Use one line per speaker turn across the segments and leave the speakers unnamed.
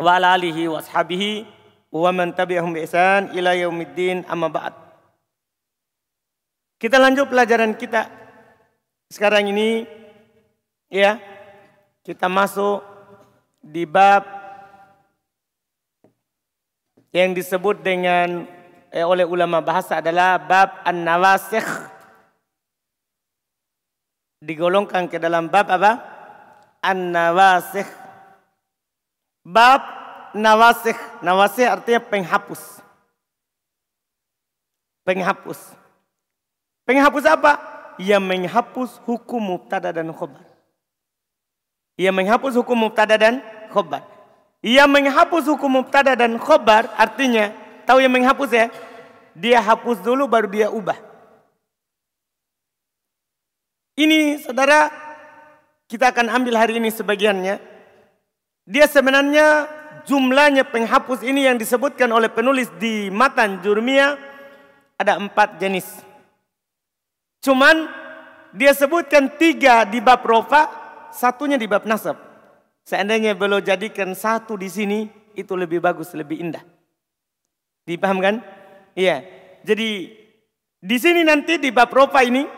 wa ala alihi wa sahbihi wa man tabi'ahum bi ihsan ila yaumiddin amma ba'd. Kita lanjut pelajaran kita sekarang ini ya. Kita masuk di bab yang disebut dengan eh, oleh ulama bahasa adalah bab an-nawasikh digolongkan ke dalam bab apa? An-nawasikh Bab nawasih. Nawasih artinya penghapus. Penghapus. Penghapus apa? Ia menghapus hukum mubtada dan khobar. Ia menghapus hukum mubtada dan khobar. Ia menghapus hukum mubtada dan khobar artinya tahu yang menghapus ya? Dia hapus dulu baru dia ubah. Ini saudara kita akan ambil hari ini sebagiannya dia sebenarnya jumlahnya penghapus ini yang disebutkan oleh penulis di matan Jurmia ada empat jenis. Cuman dia sebutkan tiga di bab rofa, satunya di bab nasab. Seandainya beliau jadikan satu di sini, itu lebih bagus, lebih indah. Dipahamkan? Iya. Jadi di sini nanti di bab rofa ini,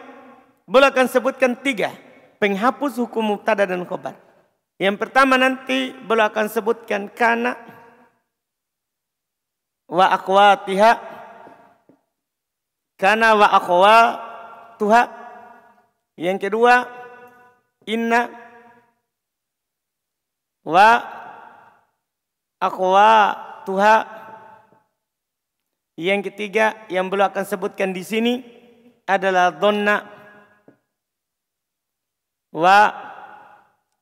beliau akan sebutkan tiga. Penghapus hukum mubtada dan khobar. Yang pertama nanti beliau akan sebutkan kana wa tiha kana wa tuha Yang kedua inna wa tuha Yang ketiga yang beliau akan sebutkan di sini adalah donna wa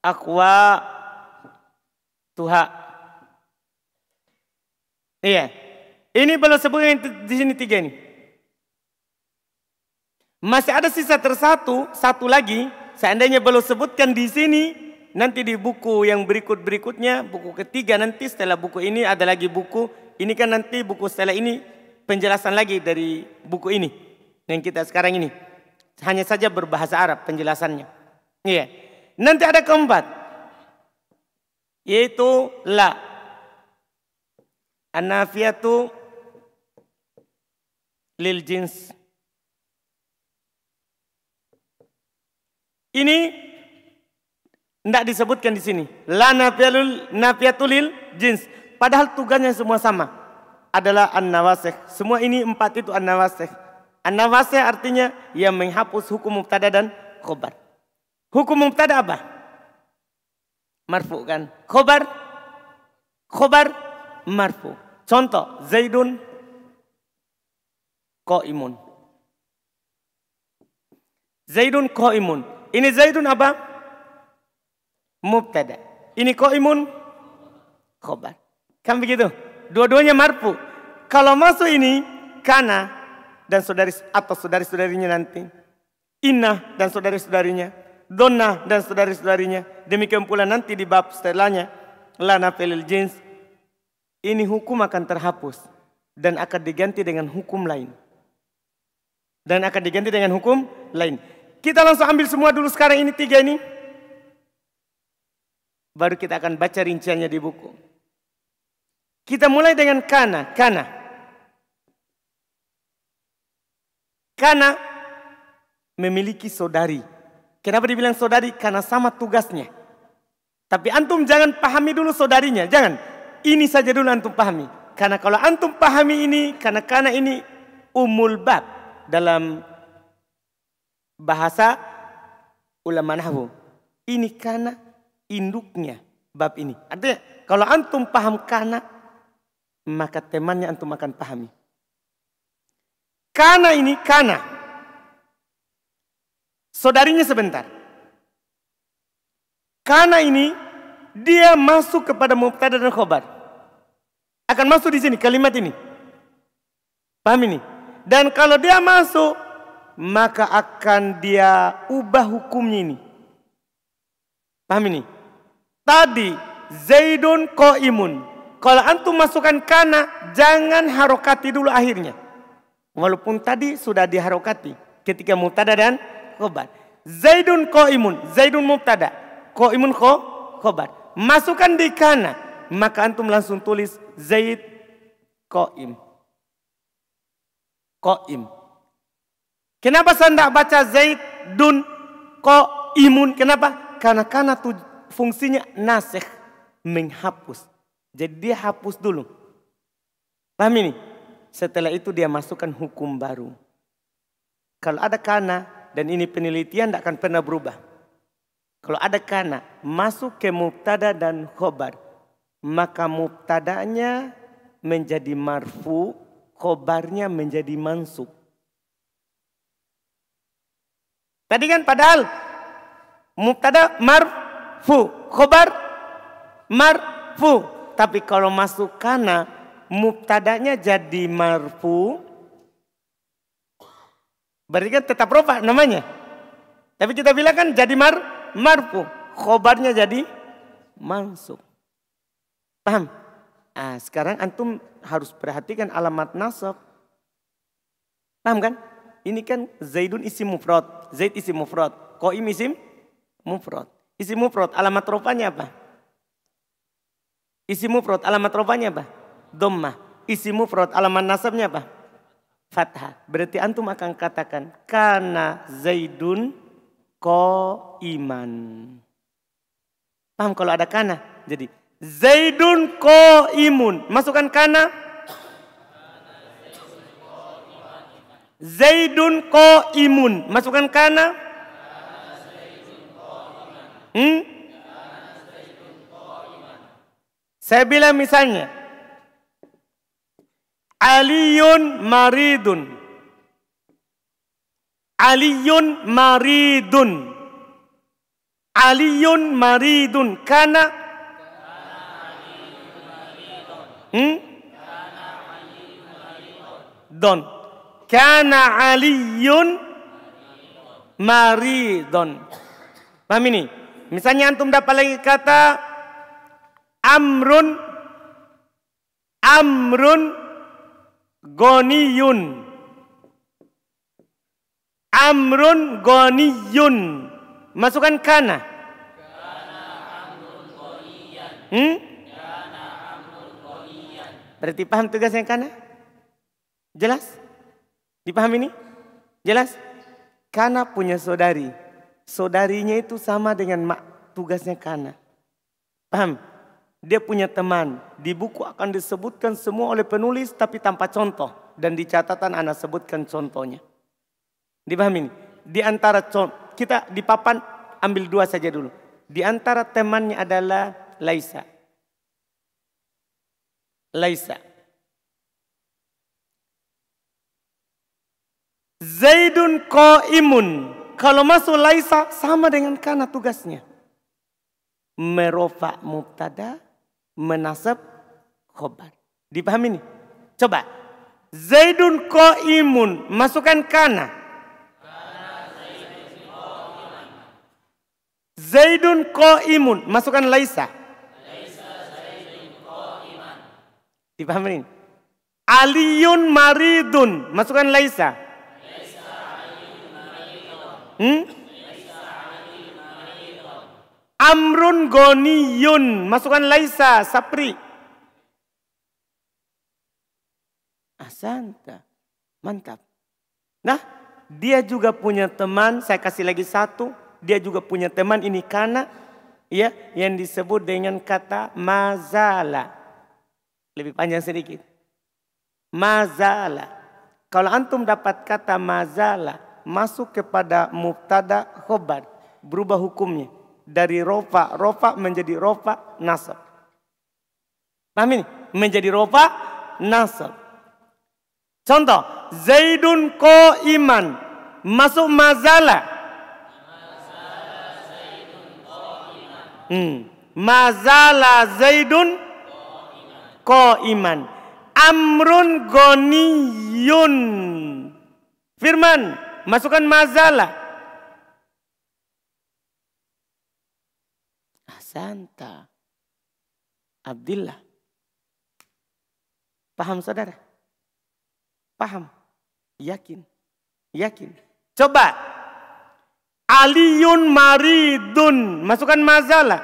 akwa tuha. Iya. Ini belum sebutkan di sini tiga ini. Masih ada sisa tersatu, satu lagi. Seandainya belum sebutkan di sini, nanti di buku yang berikut-berikutnya, buku ketiga nanti setelah buku ini ada lagi buku. Ini kan nanti buku setelah ini penjelasan lagi dari buku ini. Yang kita sekarang ini. Hanya saja berbahasa Arab penjelasannya. Iya. Nanti ada keempat. Yaitu la. Anafiatu lil jins. Ini tidak disebutkan di sini. La nafiatul nafiatul lil jins. Padahal tugasnya semua sama. Adalah an-nawasih. Semua ini empat itu an-nawasih. An-nawasih artinya yang menghapus hukum mubtada dan khobar. Hukum mubtada apa? Marfu kan. Khobar khobar marfu. Contoh Zaidun imun. Zaidun imun. Ini Zaidun apa? Mubtada. Ini imun? khobar. Kan begitu? Dua-duanya marfu. Kalau masuk ini kana dan saudari atau saudari-saudarinya nanti. Inna dan saudari-saudarinya Donna dan saudari-saudarinya. Demikian pula nanti di bab setelahnya. Lana pelil jeans. Ini hukum akan terhapus. Dan akan diganti dengan hukum lain. Dan akan diganti dengan hukum lain. Kita langsung ambil semua dulu sekarang ini tiga ini. Baru kita akan baca rinciannya di buku. Kita mulai dengan kana. Kana. Kana memiliki saudari Kenapa dibilang saudari? Karena sama tugasnya. Tapi antum jangan pahami dulu saudarinya, jangan. Ini saja dulu antum pahami. Karena kalau antum pahami ini, karena karena ini umul bab dalam bahasa ulama nahwu. Ini karena induknya bab ini. Artinya kalau antum paham karena maka temannya antum akan pahami. Karena ini karena Saudarinya sebentar. Karena ini dia masuk kepada mubtada dan khobar. Akan masuk di sini kalimat ini. Paham ini? Dan kalau dia masuk, maka akan dia ubah hukumnya ini. Paham ini? Tadi Zaidun koimun. Kalau antum masukkan kana, jangan harokati dulu akhirnya. Walaupun tadi sudah diharokati ketika mutada dan khobar. Zaidun koimun. Zaidun mubtada. Koimun ko khobar. Masukkan di kana. Maka antum langsung tulis Zaid koim. Koim. Kenapa saya tidak baca Zaidun koimun? Kenapa? Karena kana tu, fungsinya nasikh. Menghapus. Jadi dia hapus dulu. Paham ini? Setelah itu dia masukkan hukum baru. Kalau ada kana, dan ini penelitian tidak akan pernah berubah. Kalau ada kana masuk ke mubtada dan khobar, maka mubtadanya menjadi marfu, khobarnya menjadi mansub. Tadi kan padahal mubtada marfu, khobar marfu. Tapi kalau masuk kana mubtadanya jadi marfu, Berarti kan tetap rofa namanya. Tapi kita bilang kan jadi mar marfu. Khobarnya jadi mansub. Paham? Nah, sekarang antum harus perhatikan alamat nasab. Paham kan? Ini kan Zaidun isim mufrad, Zaid isim mufrad, Qaim isim mufrad. Isim mufrad alamat rofanya apa? Isim mufrad alamat rofanya apa? Dhammah. Isim mufrad alamat nasabnya apa? fathah. Berarti antum akan katakan karena Zaidun ko iman. Paham kalau ada kana? Jadi Zaidun ko imun. Masukkan kana. Zaidun ko imun. Masukkan kana. Hmm? Saya bilang misalnya, Aliun maridun. Aliun maridun. Aliun maridun. Kana. Hmm? Don. Kana Aliun maridun. Paham ini? Misalnya antum dapat lagi kata amrun amrun goniyun. Amrun goniyun. Masukkan kana. Hmm? Berarti paham tugasnya kana? Jelas? Dipahami ini? Jelas? Kana punya saudari. Saudarinya itu sama dengan mak tugasnya kana. Paham? Dia punya teman. Di buku akan disebutkan semua oleh penulis tapi tanpa contoh. Dan di catatan anak sebutkan contohnya. Dipahami Di antara contoh, kita di papan ambil dua saja dulu. Di antara temannya adalah Laisa. Laisa. Zaidun imun. Kalau masuk Laisa sama dengan karena tugasnya. Merofa mutada menasab khobar. Dipahami nih? Coba. Zaidun ko imun Masukkan kana. Zaidun ko imun Masukkan laisa. Dipahami nih? Aliyun maridun. Masukkan laisa. Hmm? Amrun goniyun. Masukkan laisa, sapri. Asanta. Mantap. Nah, dia juga punya teman. Saya kasih lagi satu. Dia juga punya teman ini karena ya yang disebut dengan kata mazala. Lebih panjang sedikit. Mazala. Kalau antum dapat kata mazala masuk kepada mubtada khobar berubah hukumnya dari ropa, ropa menjadi ropa nasab. Paham ini? Menjadi ropa nasab. Contoh, Zaidun ko iman masuk mazala. Hmm. Mazala Zaidun ko iman. Amrun goniyun. Firman, masukkan mazalah. Santa Abdillah. Paham saudara? Paham? Yakin? Yakin? Coba. Aliun maridun. Masukkan mazalah.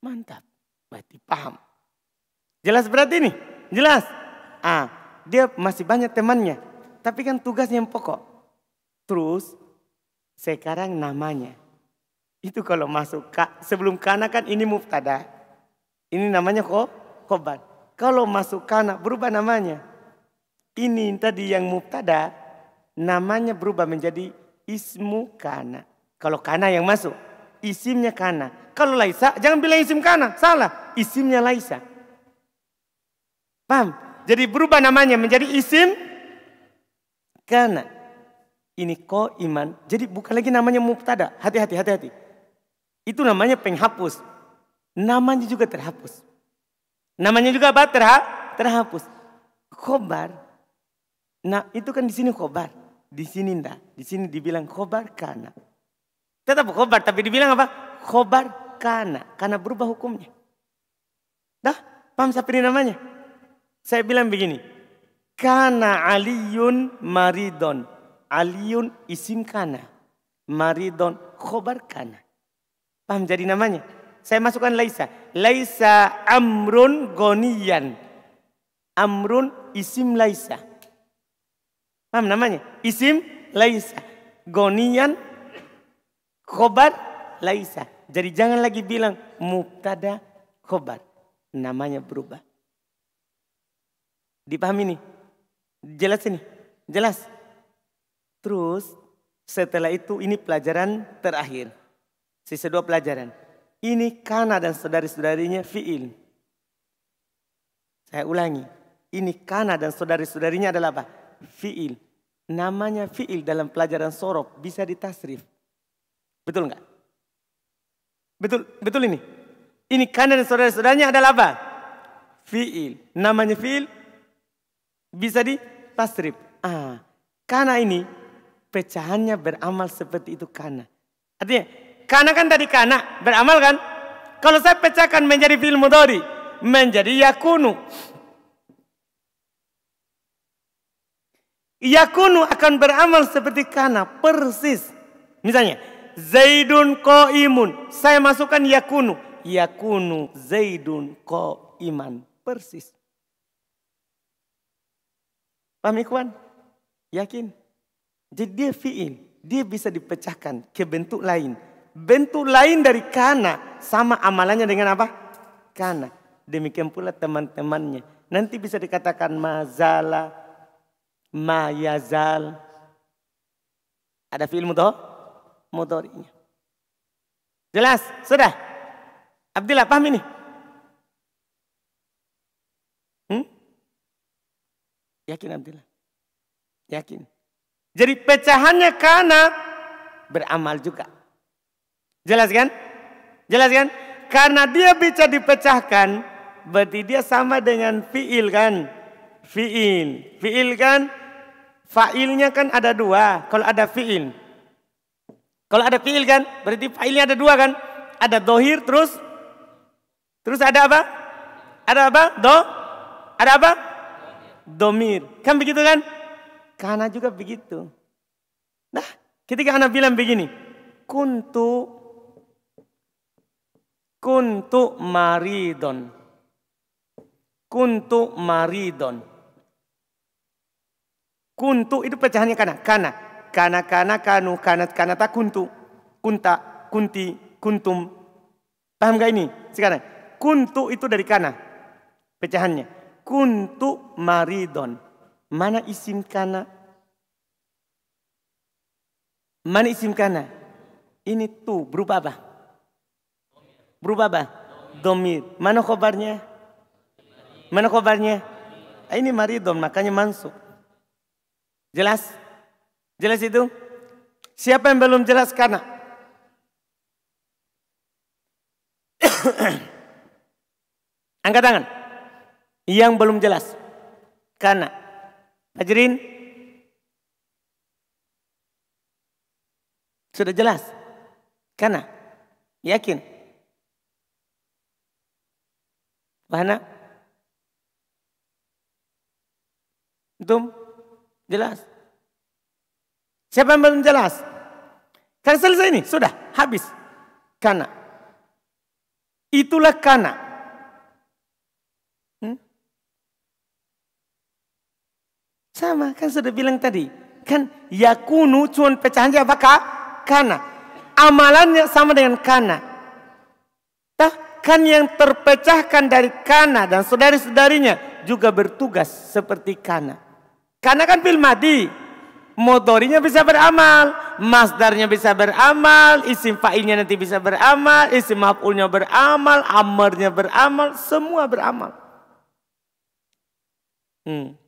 Mantap. Berarti paham. Jelas berarti ini? Jelas. Ah, dia masih banyak temannya. Tapi kan tugasnya yang pokok. Terus sekarang namanya. Itu kalau masuk ka, sebelum kana kan ini muftada. Ini namanya kok khobar. Kalau masuk kana berubah namanya. Ini tadi yang muftada namanya berubah menjadi ismu kana. Kalau kana yang masuk, isimnya kana. Kalau laisa jangan bilang isim kana, salah. Isimnya laisa. Paham? Jadi berubah namanya menjadi isim kana. Ini ko iman. Jadi bukan lagi namanya mubtada. Hati-hati, hati-hati. Itu namanya penghapus. Namanya juga terhapus. Namanya juga apa? Terha terhapus. Khobar. Nah itu kan di sini khobar. Di sini ndak. Di sini dibilang khobar karena. Tetap khobar tapi dibilang apa? Khobar karena. Karena berubah hukumnya. Dah? Paham siapa ini namanya? Saya bilang begini. Karena aliyun maridon. Aliun isim kana. Maridon kobar kana. Paham jadi namanya? Saya masukkan Laisa. Laisa amrun gonian. Amrun isim Laisa. Paham namanya? Isim Laisa. Gonian khobar Laisa. Jadi jangan lagi bilang muktada khobar. Namanya berubah. Dipahami nih? Jelas ini? Jelas? Terus setelah itu ini pelajaran terakhir. Sisa dua pelajaran. Ini Kana dan saudari-saudarinya fi'il. Saya ulangi. Ini Kana dan saudari-saudarinya adalah apa? Fi'il. Namanya fi'il dalam pelajaran sorof bisa ditasrif. Betul enggak? Betul, betul ini. Ini Kana dan saudari saudarinya adalah apa? Fi'il. Namanya fi'il bisa ditasrif. Ah, karena ini pecahannya beramal seperti itu karena Artinya, karena kan tadi kana, beramal kan? Kalau saya pecahkan menjadi fil mudori menjadi yakunu. Yakunu akan beramal seperti kana, persis. Misalnya, Zaidun ko imun. Saya masukkan yakunu. Yakunu Zaidun ko iman. Persis. Paham ikhwan? Yakin? Jadi dia fi'il, dia bisa dipecahkan ke bentuk lain. Bentuk lain dari kana sama amalannya dengan apa? Kana. Demikian pula teman-temannya. Nanti bisa dikatakan mazala, mayazal. Ada fi'il tuh? mudhorinya. Jelas? Sudah? Abdillah paham ini? Hmm? Yakin Abdillah? Yakin? Jadi pecahannya karena beramal juga. Jelas kan? Jelas kan? Karena dia bisa dipecahkan, berarti dia sama dengan fiil kan? Fiil. Fiil kan? Failnya kan ada dua. Kalau ada fiil. Kalau ada fiil kan? Berarti failnya ada dua kan? Ada dohir terus. Terus ada apa? Ada apa? Do? Ada apa? Domir. Kan begitu kan? Kana juga begitu. Nah, ketika anak bilang begini, kuntu kuntu maridon. Kuntu maridon. Kuntu itu pecahannya kana, kana, kana, kana, kanu, kanat, kanata, kuntu, kunta, kunti, kuntum. Paham gak ini? Sekarang, kuntu itu dari kana, pecahannya. Kuntu maridon Mana isim kana? Mana isim kana? Ini tu berupa apa? Berupa apa? Domir. Mana khobarnya? Mana khobarnya? Ah, ini maridon, makanya mansuk. Jelas? Jelas itu? Siapa yang belum jelas kana? Angkat tangan. Yang belum jelas. Kana. Hadirin, sudah jelas? Karena yakin. Bahana? Antum? Jelas? Siapa yang belum jelas? Kan selesai ini, sudah, habis. Karena. Itulah karena. Sama kan sudah bilang tadi. Kan yakunu cuman pecahannya apa Karena. Kana. Amalannya sama dengan kana. Tah, kan yang terpecahkan dari kana dan saudari-saudarinya juga bertugas seperti kana. Karena kan film mati Motorinya bisa beramal, masdarnya bisa beramal, isim fa'ilnya nanti bisa beramal, isim maf'ulnya beramal, amarnya beramal, semua beramal. Hmm.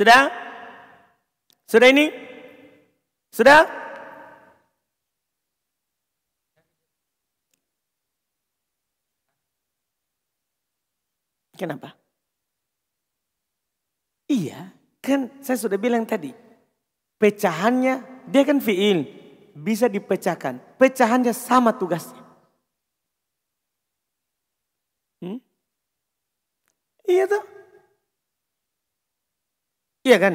Sudah? Sudah ini? Sudah? Kenapa? Iya, kan saya sudah bilang tadi. Pecahannya, dia kan fiil. Bisa dipecahkan. Pecahannya sama tugasnya. Hmm? Iya tuh. Iya kan?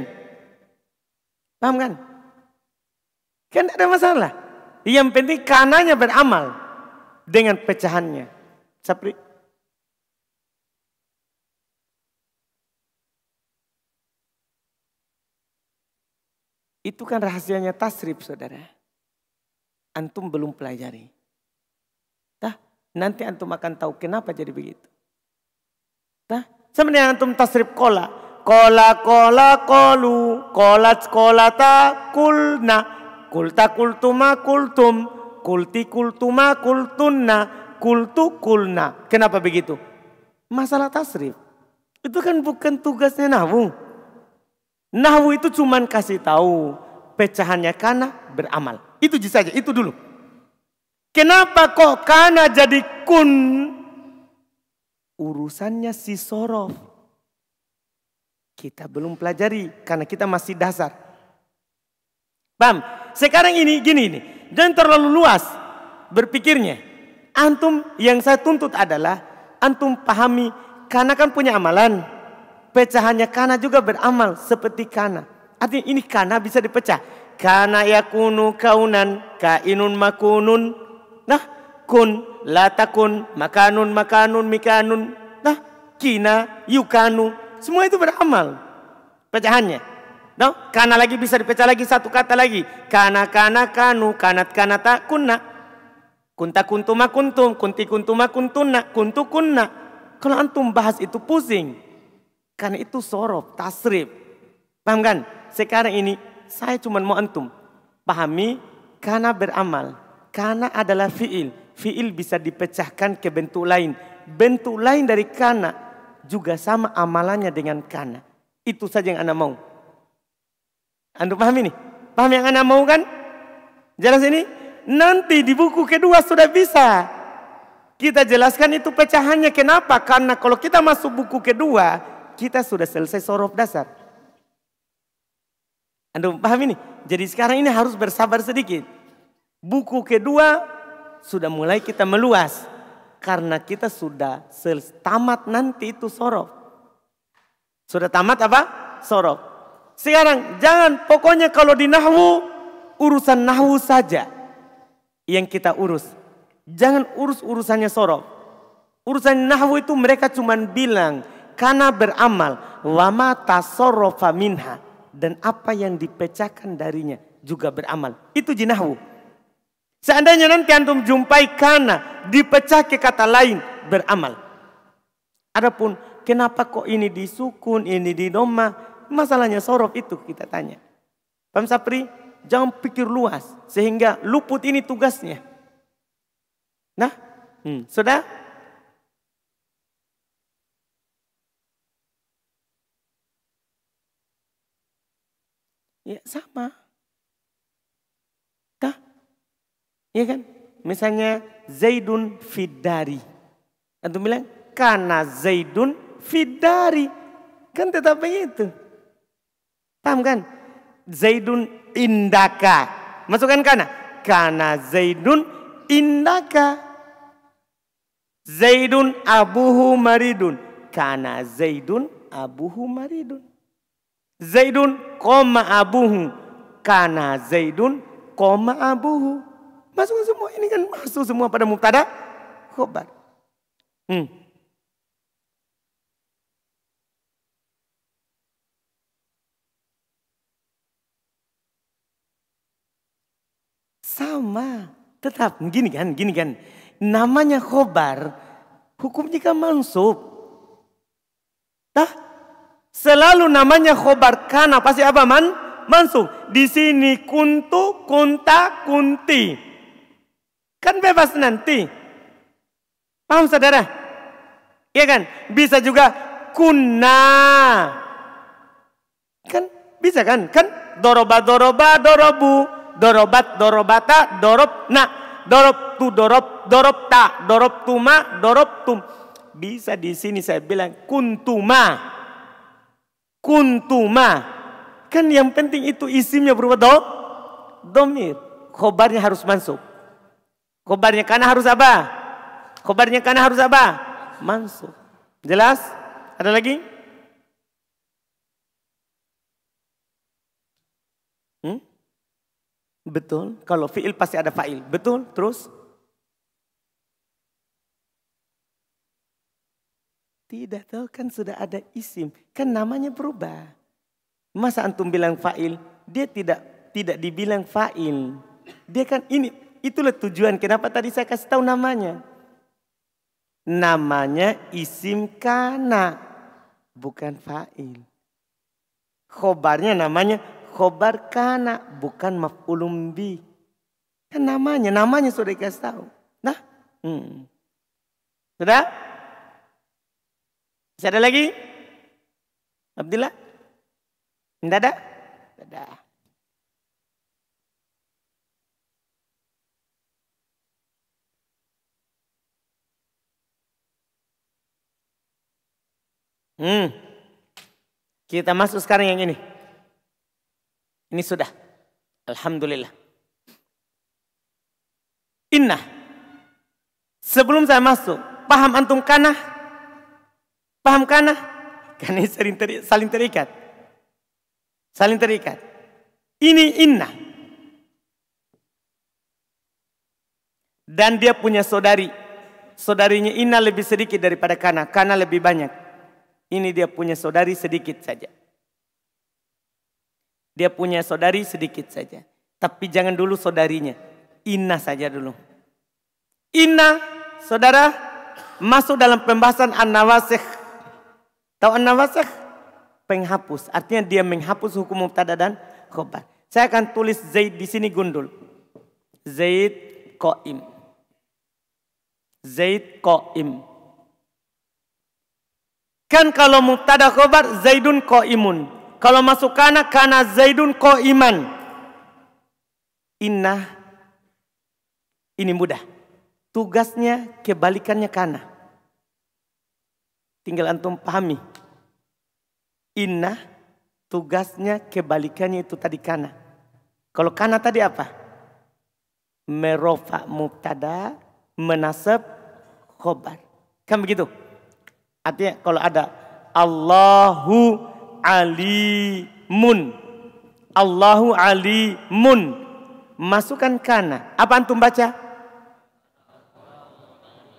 Paham kan? Kan tidak ada masalah. Yang penting kanannya beramal dengan pecahannya. Sapri. Itu kan rahasianya tasrif saudara. Antum belum pelajari. Tah, nanti antum akan tahu kenapa jadi begitu. Tah, sebenarnya antum tasrif kolak Kola kola kolu kolat kolata kulna kulta kultuma kultum kulti kultuma kultunna kultu kulna. Kenapa begitu? Masalah tasrif. Itu kan bukan tugasnya nahwu. Nahwu itu cuman kasih tahu pecahannya karena beramal. Itu saja, itu dulu. Kenapa kok karena jadi kun? Urusannya si sorof. Kita belum pelajari karena kita masih dasar. Bam, Sekarang ini gini ini jangan terlalu luas berpikirnya. Antum yang saya tuntut adalah antum pahami karena kan punya amalan. Pecahannya karena juga beramal seperti karena. Artinya ini karena bisa dipecah. Karena yakunu kaunan kainun makunun. Nah kun latakun makanun makanun mikanun. Nah kina yukanu semua itu beramal. Pecahannya. No? Karena lagi bisa dipecah lagi satu kata lagi. Karena kana kanu kanat kanata kunna. Kunta kuntuma kuntum kunti kuntuma kuntuna kuntu kunna. Kalau antum bahas itu pusing. Karena itu sorof, tasrif. Paham kan? Sekarang ini saya cuma mau antum pahami karena beramal. Karena adalah fiil. Fiil bisa dipecahkan ke bentuk lain. Bentuk lain dari karena juga sama amalannya dengan kana. Itu saja yang Anda mau. Anda paham ini? Paham yang Anda mau kan? Jelas ini? Nanti di buku kedua sudah bisa. Kita jelaskan itu pecahannya kenapa? Karena kalau kita masuk buku kedua, kita sudah selesai sorof dasar. Anda paham ini? Jadi sekarang ini harus bersabar sedikit. Buku kedua sudah mulai kita meluas. Karena kita sudah tamat nanti itu sorof. Sudah tamat apa? Sorof. Sekarang jangan pokoknya kalau di nahwu urusan nahwu saja yang kita urus. Jangan urus urusannya sorof. Urusan nahwu itu mereka cuma bilang karena beramal wama tasorofa minha dan apa yang dipecahkan darinya juga beramal. Itu jinahwu. Seandainya nanti anda jumpai karena dipecah ke kata lain beramal. Adapun kenapa kok ini disukun, ini di doma, masalahnya sorof itu kita tanya. Pam Sapri? Jangan pikir luas sehingga luput ini tugasnya. Nah, hmm, sudah? Ya sama. Iya kan? Misalnya Zaidun Fidari. Antum bilang, karena Zaidun Fidari. Kan tetap itu. Paham kan? Zaidun indaka. Masukkan karena karena Zaidun indaka. Zaidun abuhu maridun. karena Zaidun abuhu maridun. Zaidun koma abuhu. karena Zaidun koma abuhu. Masuk semua ini kan masuk semua pada mubtada khobar. Hmm. Sama, tetap gini kan, gini kan. Namanya khobar, hukumnya kan mansub. Dah, selalu namanya khobar karena pasti apa man? Mansub. Di sini kuntu, kunta, kunti. Kan bebas nanti. Paham saudara? Iya kan? Bisa juga kunna. Kan bisa kan? Kan doroba doroba dorobu. Dorobat dorobata dorob na. Dorob tu dorob dorob ta. Dorob tuma dorob tum. Bisa di sini saya bilang kuntuma. Kuntuma. Kan yang penting itu isimnya berubah do. Domir. Khobarnya harus masuk. Kobarnya karena harus apa? Kobarnya karena harus apa? Mansuh. Jelas? Ada lagi? Hmm? Betul. Kalau fi'il pasti ada fa'il. Betul. Terus? Tidak tahu kan sudah ada isim. Kan namanya berubah. Masa antum bilang fa'il? Dia tidak tidak dibilang fa'il. Dia kan ini Itulah tujuan kenapa tadi saya kasih tahu namanya. Namanya isim kana, bukan fa'il. Khobarnya namanya khobar kana, bukan maf'ulum bi. Kan namanya, namanya sudah dikasih tahu. Nah, hmm. sudah? Bisa ada lagi? Abdillah? Tidak ada? Tidak ada. Hmm. Kita masuk sekarang yang ini. Ini sudah. Alhamdulillah. Inna. Sebelum saya masuk, paham antum kanah? Paham kanah? Karena saling, teri saling terikat. Saling terikat. Ini inna. Dan dia punya saudari. Saudarinya inna lebih sedikit daripada kana. Kana lebih banyak. Ini dia punya saudari sedikit saja. Dia punya saudari sedikit saja. Tapi jangan dulu saudarinya. Ina saja dulu. Ina, saudara, masuk dalam pembahasan an-nawasih. Tahu an-nawasih? Penghapus. Artinya dia menghapus hukum mubtada dan khobar. Saya akan tulis Zaid di sini gundul. Zaid Qaim. Zaid Qaim. Kan kalau mubtada khobar Zaidun ko imun. Kalau masuk kana kana Zaidun ko iman. Inna ini mudah. Tugasnya kebalikannya kana. Tinggal antum pahami. Inna tugasnya kebalikannya itu tadi kana. Kalau kana tadi apa? Merofa mubtada menasab khobar. Kan begitu? Artinya kalau ada Allahu alimun. Allahu alimun. Masukkan kana. Apa antum baca?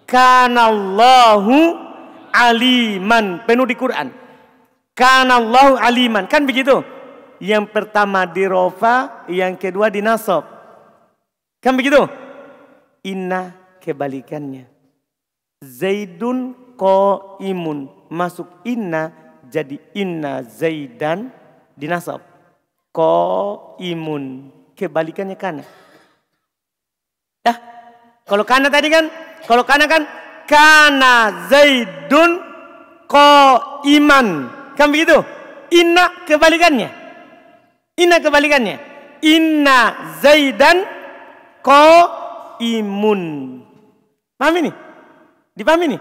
Allahu aliman. Penuh di Quran. Allahu aliman. Kan begitu? Yang pertama di rofa, yang kedua di nasob. Kan begitu? Inna kebalikannya. Zaidun ko imun masuk inna jadi inna zaidan dinasab ko imun kebalikannya kana dah ya, kalau kana tadi kan kalau kana kan kana zaidun ko iman kan begitu inna kebalikannya inna kebalikannya inna zaidan ko imun paham ini dipahami nih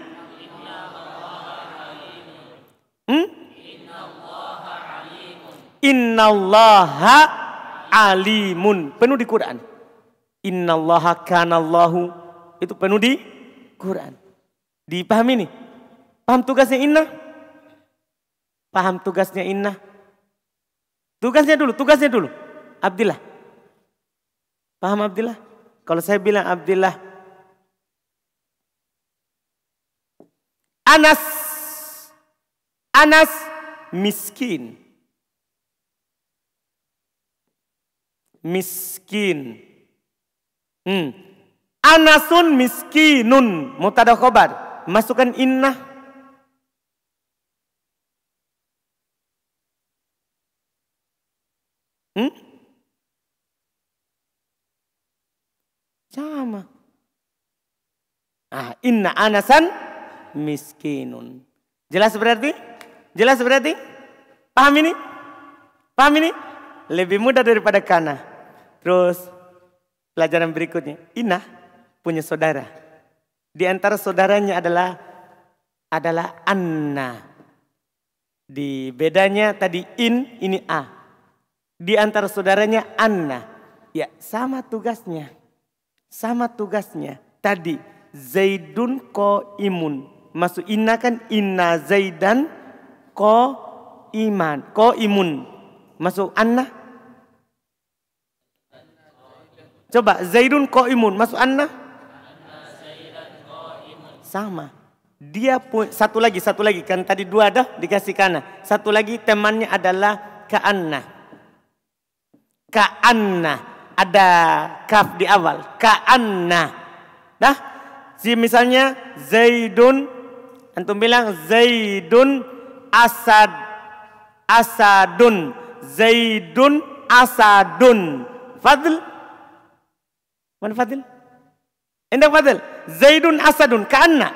Innallaha alimun. Penuh di Quran. Innallaha kanallahu. Itu penuh di Quran. Dipahami nih? Paham tugasnya inna? Paham tugasnya inna? Tugasnya dulu, tugasnya dulu. Abdillah. Paham Abdillah? Kalau saya bilang Abdillah. Anas. Anas miskin. miskin. Hmm. Anasun miskinun mutadah khobar. Masukkan inna, Hmm? Sama. Ah, inna anasan miskinun. Jelas berarti? Jelas berarti? Paham ini? Paham ini? Lebih mudah daripada kana. Terus pelajaran berikutnya, Inah punya saudara. Di antara saudaranya adalah adalah Anna. Di bedanya tadi in ini a. Di antara saudaranya Anna. Ya, sama tugasnya. Sama tugasnya. Tadi Zaidun ko imun. Masuk inna kan inna Zaidan ko iman. Ko imun. Masuk Anna Coba Zaidun imun masuk Anna. Sama. Dia pun satu lagi, satu lagi kan tadi dua dah dikasih kana. Satu lagi temannya adalah Ka Anna. Ka Anna ada kaf di awal. Ka Anna. Dah. Si misalnya Zaidun antum bilang Zaidun Asad Asadun Zaidun Asadun Fadl fadil? فضل fadil? Zaidun زيد Kana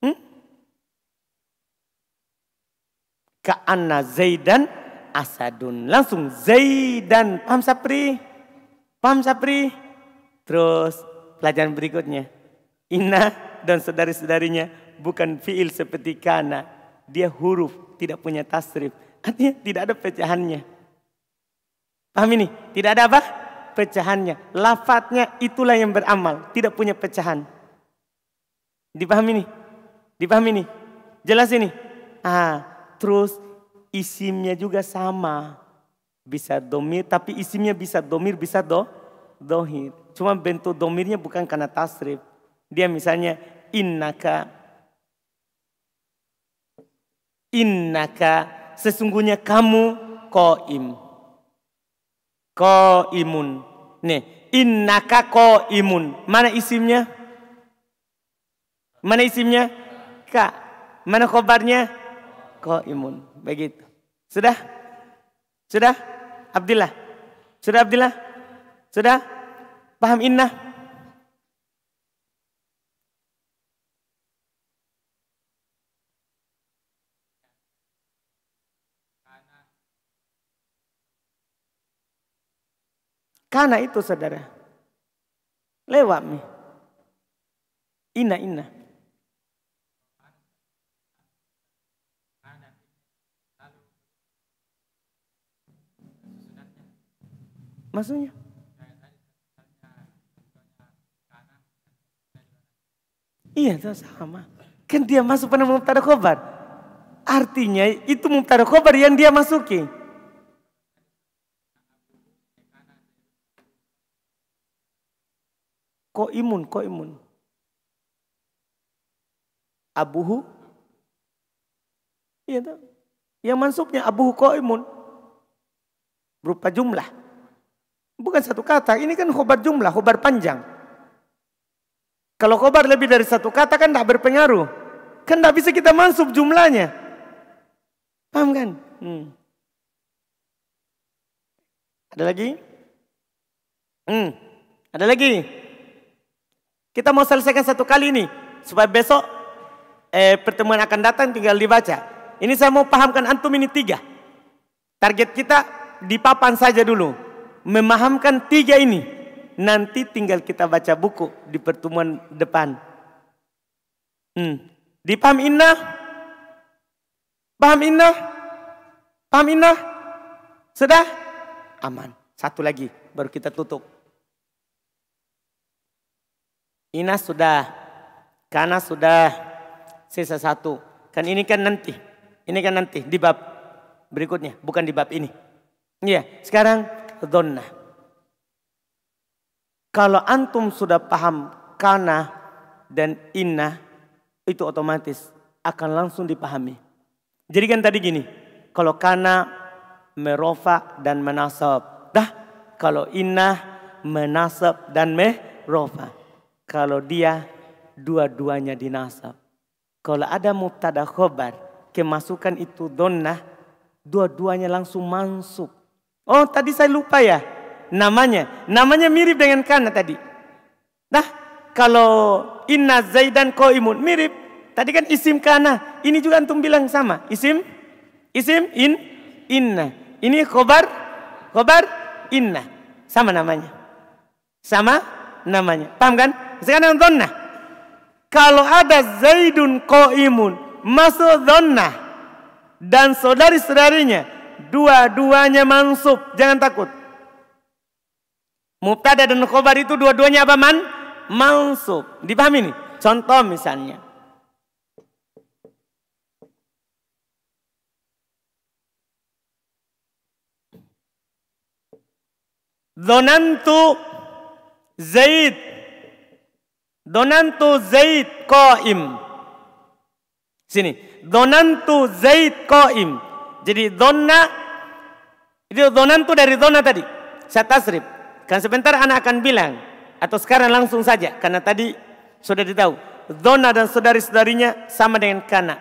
Hmm? Ka'anna Zaidan Asadun. Langsung Zaidan. Paham Sapri? Paham Sapri? Terus pelajaran berikutnya. Inna dan saudari-saudarinya bukan fiil seperti kana. Dia huruf, tidak punya tasrif. Artinya tidak ada pecahannya. Paham ini? Tidak ada apa? Pecahannya. Lafatnya itulah yang beramal. Tidak punya pecahan. Dipahami ini? Dipahami ini? Jelas ini? Ah, terus isimnya juga sama. Bisa domir, tapi isimnya bisa domir, bisa do, dohir. Cuma bentuk domirnya bukan karena tasrif. Dia misalnya innaka innaka sesungguhnya kamu koim. Koimun. Nih, innaka koimun. Mana isimnya? Mana isimnya? Ka. Mana khobarnya? Koimun. Begitu. Sudah? Sudah? Abdillah. Sudah Abdillah? Sudah? Paham inna? Karena itu saudara, lewat nih. Ina, ina. Maksudnya? Iya, itu sama. Kan dia masuk pada mubtada khobar. Artinya itu mubtada khobar yang dia masuki. Kok imun, kok imun. Abuhu. Iya tak? Yang mansubnya abuhu kok imun. Berupa jumlah. Bukan satu kata. Ini kan khobar jumlah, khobar panjang. Kalau khobar lebih dari satu kata kan tidak berpengaruh. Kan tidak bisa kita mansub jumlahnya. Paham kan? Hmm. Ada lagi? Hmm. Ada lagi? Kita mau selesaikan satu kali ini supaya besok eh, pertemuan akan datang tinggal dibaca. Ini saya mau pahamkan antum ini tiga. Target kita di papan saja dulu. Memahamkan tiga ini. Nanti tinggal kita baca buku di pertemuan depan. Hmm. paham inna? Paham inna? Paham inna? Sudah? Aman. Satu lagi baru kita tutup. Ina sudah, karena sudah, sisa satu. Kan ini kan nanti, ini kan nanti di bab berikutnya, bukan di bab ini. Iya, sekarang donna. Kalau antum sudah paham karena dan inna, itu otomatis akan langsung dipahami. Jadi kan tadi gini, kalau karena merofa dan menasab. Dah, kalau inna menasab dan merofa kalau dia dua-duanya dinasab. Kalau ada mubtada khobar, kemasukan itu donnah, dua-duanya langsung masuk. Oh tadi saya lupa ya namanya. Namanya mirip dengan kana tadi. Nah kalau inna zaidan koimun mirip. Tadi kan isim kana. Ini juga antum bilang sama. Isim, isim, in, inna. Ini khobar, khobar, inna. Sama namanya. Sama namanya. Paham kan? Sekarang dhanna. Kalau ada Zaidun koimun masuk dhanna dan saudari-saudarinya dua-duanya mansub, jangan takut. Mubtada dan khobar itu dua-duanya apa man? Mansub. Dipahami nih? Contoh misalnya. Zonantu Zaid Donantu Zaid Qaim. Sini. Donantu Zaid Qaim. Jadi dona itu donantu dari dona tadi. Saya tasrif. sebentar anak akan bilang atau sekarang langsung saja karena tadi sudah ditahu. Dona dan saudari-saudarinya sama dengan kana.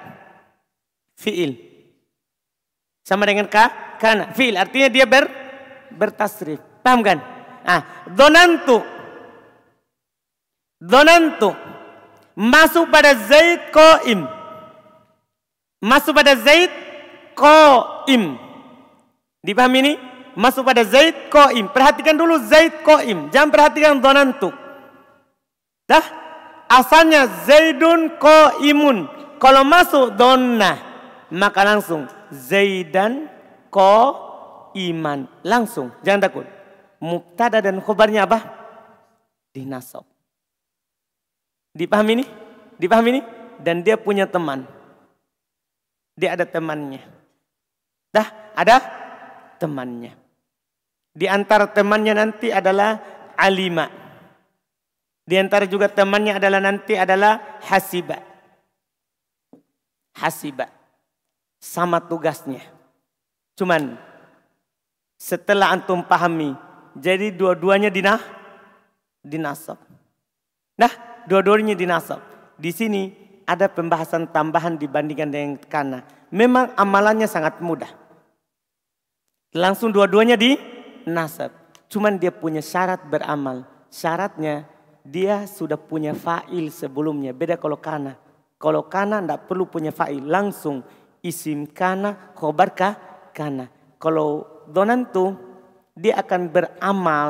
Fiil. Sama dengan ka, kana. Fiil artinya dia ber bertasrif. Paham kan? Ah, donantu Zonantu masuk pada Zaid koim. Masuk pada Zaid koim. Dipahami ini? Masuk pada Zaid koim. Perhatikan dulu Zaid koim. Jangan perhatikan zonantu. Dah? Asalnya Zaidun koimun. Kalau masuk donna. Maka langsung Zaidan Qaiman Langsung. Jangan takut. Mubtada dan khobarnya apa? Dinasob. Dipahami ini? Dipahami ini? Dan dia punya teman. Dia ada temannya. Dah, ada temannya. Di antara temannya nanti adalah alima. Di antara juga temannya adalah nanti adalah hasiba. Hasiba. Sama tugasnya. Cuman setelah antum pahami, jadi dua-duanya dinah dinasab. Nah, dua-duanya nasab Di sini ada pembahasan tambahan dibandingkan dengan kana. Memang amalannya sangat mudah. Langsung dua-duanya di nasab. Cuman dia punya syarat beramal. Syaratnya dia sudah punya fa'il sebelumnya. Beda kalau kana. Kalau kana tidak perlu punya fa'il. Langsung isim kana, khobar kana. Kalau donantu dia akan beramal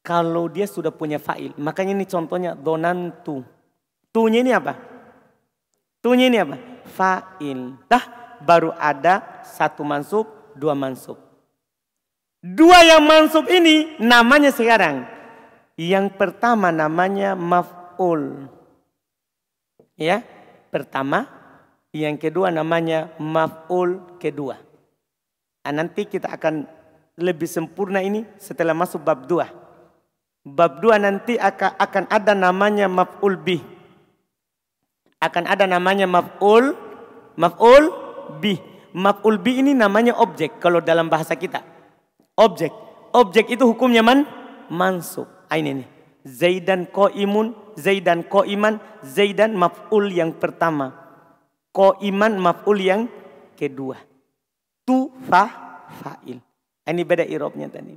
kalau dia sudah punya fa'il. Makanya ini contohnya donantu. Tunya ini apa? Tunya ini apa? Fa'il. Dah baru ada satu mansub, dua mansub. Dua yang mansub ini namanya sekarang. Yang pertama namanya maf'ul. Ya, pertama. Yang kedua namanya maf'ul kedua. Nah, nanti kita akan lebih sempurna ini setelah masuk bab dua. Bab dua nanti akan ada namanya maf'ul bih. Akan ada namanya maf'ul maf'ul bih. Maf'ul bi ini namanya objek kalau dalam bahasa kita. Objek. Objek itu hukumnya man mansub. Ah, ini nih. Zaidan imun, Zaidan ko iman, Zaidan maf'ul yang pertama. ko iman maf'ul yang kedua. Tu fa fa'il. Ah, ini beda irobnya tadi.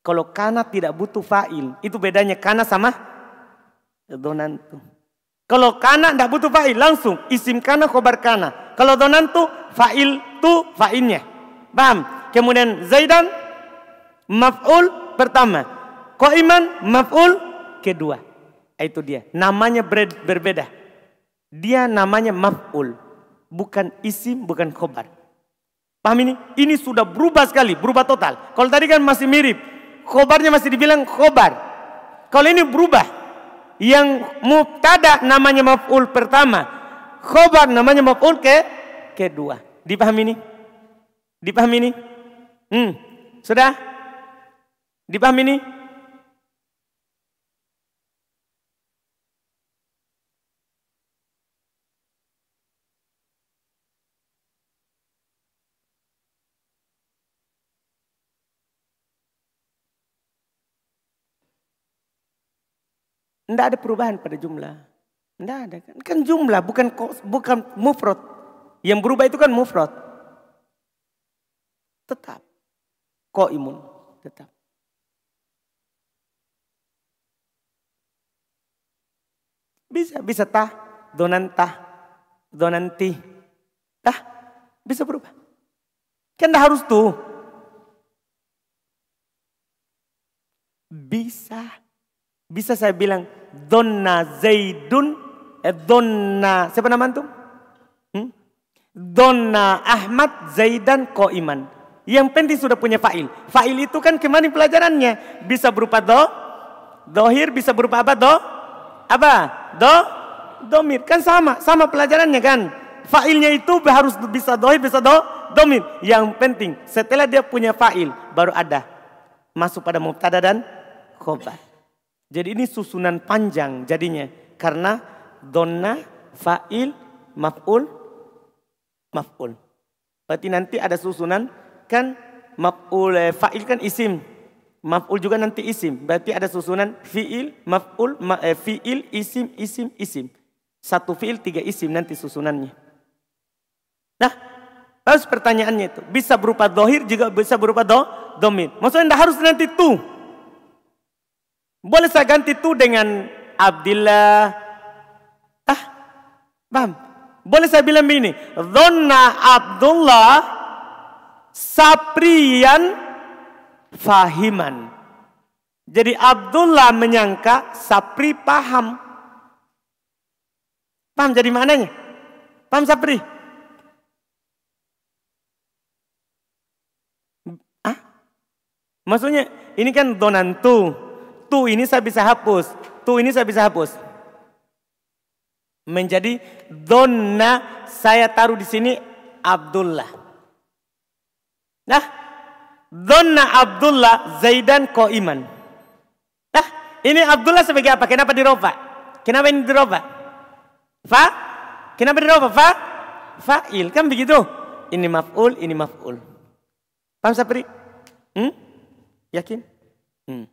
Kalau kana tidak butuh fa'il. Itu bedanya kana sama donantu. Kalau kana tidak butuh fa'il langsung. Isim kana khobar kana. Kalau donantu fa'il tu fa'ilnya. Paham? Kemudian zaidan maf'ul pertama. Koiman maf'ul kedua. Ah, itu dia. Namanya berbeda. Dia namanya maf'ul. Bukan isim, bukan khobar. Paham ini? Ini sudah berubah sekali, berubah total. Kalau tadi kan masih mirip, khobarnya masih dibilang khobar. Kalau ini berubah, yang mubtada namanya maf'ul pertama, khobar namanya maf'ul ke kedua. Dipahami ini? Dipahami ini? Hmm. Sudah? Dipahami ini? Tidak ada perubahan pada jumlah. Tidak ada kan. Kan jumlah bukan bukan mufrad. Yang berubah itu kan mufrad. Tetap. Kok imun? Tetap. Bisa, bisa tah, donantah, donanti, tah, bisa berubah. Kan dah harus tuh. Bisa bisa saya bilang donna Zaidun, eh, donna siapa nama antum? Hmm? Donna Ahmad Zaidan Koiman. Yang penting sudah punya fa'il. Fa'il itu kan kemana pelajarannya? Bisa berupa do, dohir, bisa berupa apa do? Apa? Do, domir. Kan sama, sama pelajarannya kan? Fa'ilnya itu harus bisa dohir, bisa do, domir. Yang penting setelah dia punya fa'il baru ada masuk pada muktada dan khobar. Jadi ini susunan panjang jadinya karena donna fa'il maf'ul maf'ul. Berarti nanti ada susunan kan maf'ul eh, fa'il kan isim. Maf'ul juga nanti isim. Berarti ada susunan fi'il, maf'ul, ma, eh, fi'il, isim, isim, isim. Satu fi'il, tiga isim nanti susunannya. Nah, harus pertanyaannya itu. Bisa berupa dohir juga bisa berupa do, domin. Maksudnya tidak harus nanti tuh. Boleh saya ganti itu dengan Abdullah? Ah, paham? Boleh saya bilang begini, Dona Abdullah Saprian Fahiman. Jadi Abdullah menyangka Sapri paham. Paham jadi mananya? Paham Sapri? Ah? Maksudnya ini kan donantu tu ini saya bisa hapus, tu ini saya bisa hapus. Menjadi donna saya taruh di sini Abdullah. Nah, donna Abdullah Zaidan ko iman. Nah, ini Abdullah sebagai apa? Kenapa diroba? Kenapa ini diroba? Fa? Kenapa diroba? Fa? Fa'il. Kan begitu. Ini maf'ul, ini maf'ul. Paham Sapri? Hmm? Yakin? Hmm.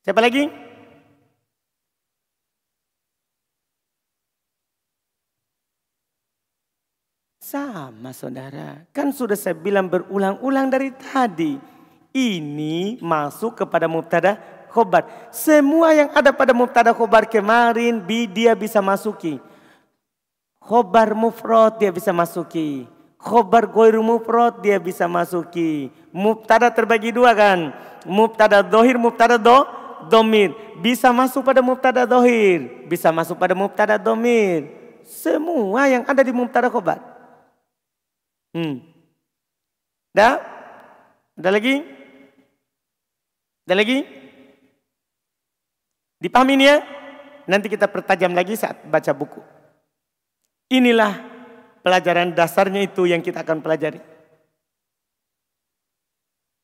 Siapa lagi? Sama saudara, kan sudah saya bilang berulang-ulang dari tadi. Ini masuk kepada mubtada khobar. Semua yang ada pada mubtada khobar kemarin bi dia bisa masuki. Khobar mufrad dia bisa masuki. Khobar goiru mufrad dia bisa masuki. Mubtada terbagi dua kan. Mubtada dohir, mubtada do, domir. Bisa masuk pada mubtada dohir. Bisa masuk pada mubtada domir. Semua yang ada di mubtada khobar. Hmm. Dah? Ada lagi? Ada lagi? Dipahami ini ya? Nanti kita pertajam lagi saat baca buku. Inilah pelajaran dasarnya itu yang kita akan pelajari.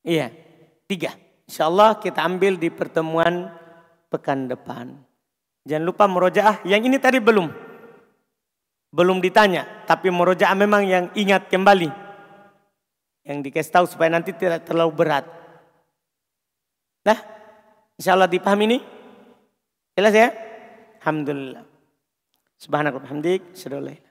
Iya, tiga. Insya Allah kita ambil di pertemuan pekan depan. Jangan lupa merojaah. Yang ini tadi belum. Belum ditanya. Tapi merojaah memang yang ingat kembali. Yang dikasih tahu supaya nanti tidak terlalu berat. Nah, insya Allah dipahami ini. Jelas ya? Alhamdulillah. Subhanakul hamdik. Syadallah.